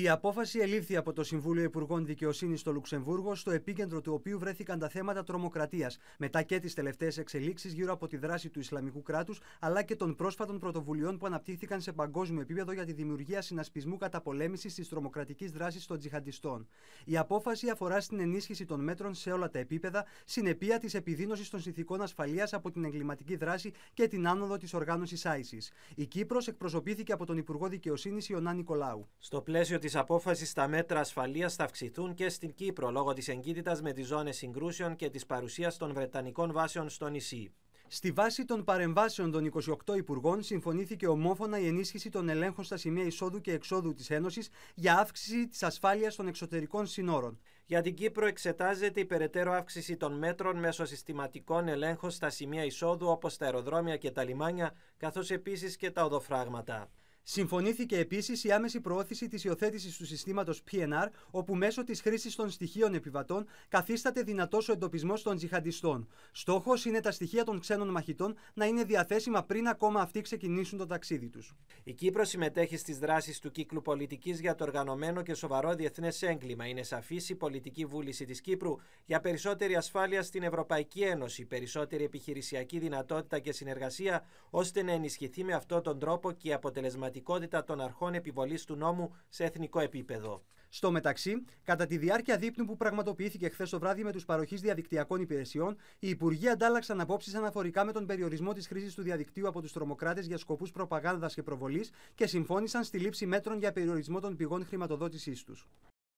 Η απόφαση ελήφθη από το Συμβούλιο Υπουργών Δικαιοσύνης στο Λουξεμβούργο, στο επίκεντρο του οποίου βρέθηκαν τα θέματα τρομοκρατίας, μετά και τις τελευταίες εξελίξεις γύρω από τη δράση του Ισλαμικού κράτους, αλλά και των πρόσφατων πρωτοβουλειών που αναπτύχθηκαν σε παγκόσμιο επίπεδο για τη δημιουργία συνασπισμού πολέμηση της τρομοκρατικής δράσης των τζιχαντιστών. Η απόφαση αφορά στην ενίσχυση των μέτρων σε όλα τα επίπεδα, συνεπία της επιδείνωσης των συνθηκών ασφαλείας από την εγκληματική δράση και την άνοδο της οργάνωσης ISIS. Η Κύπρος εκπροσωπήθηκε από τον Υπουργό Δικαιοσύνης Ιωνά Νικολάου. Στο πλαίσιο της της απόφασης, τα μέτρα ασφαλείας θα αυξηθούν και στην Κύπρο λόγω της εγκύτητας με τις ζώνες συγκρούσεων και της παρουσίας των Βρετανικών βάσεων στο νησί. Στη βάση των παρεμβάσεων των 28 Υπουργών, συμφωνήθηκε ομόφωνα η ενίσχυση των ελέγχων στα σημεία εισόδου και εξόδου της Ένωσης για αύξηση της ασφάλειας των εξωτερικών συνόρων. Για την Κύπρο, εξετάζεται η περαιτέρω αύξηση των μέτρων μέσω συστηματικών ελέγχων στα σημεία εισόδου, όπως τα αεροδρόμια και τα λιμάνια, καθώς επίσης και τα οδοφράγματα. Συμφωνήθηκε επίσης η άμεση προώθηση της υιοθέτησης του συστήματος PNR, όπου μέσω της χρήσης των στοιχείων επιβατών καθίσταται δυνατός ο εντοπισμός των τζιχαντιστών. Στόχος είναι τα στοιχεία των ξένων μαχητών να είναι διαθέσιμα πριν ακόμα αυτοί ξεκινήσουν το ταξίδι τους. Η Κύπρος συμμετέχει στις δράσεις του κύκλου πολιτικής για το οργανωμένο και σοβαρό διεθνές έγκλημα. Είναι σαφής η πολιτική βούληση της Κύπρου για περισσότερη ασφάλεια στην Ευρωπαϊκή Ένωση, περισσότερη επιχειρησιακή δυνατότητα και συνεργασία, ώστε να ενισχυθεί με αυτόν τον τρόπο και η των αρχών επιβολής του νόμου σε εθνικό επίπεδο. Στο μεταξύ, κατά τη διάρκεια δείπνου που πραγματοποιήθηκε χθες το βράδυ με τους παροχεί διαδικτυακών υπηρεσιών, οι υπουργοί αντάλλαξαν απόψεις αναφορικά με τον περιορισμό της χρήσης του διαδικτύου από τους τρομοκράτες για σκοπούς προπαγάνδας και προβολής και συμφώνησαν στη λήψη μέτρων για περιορισμό των πηγών χρηματοδότησής τους.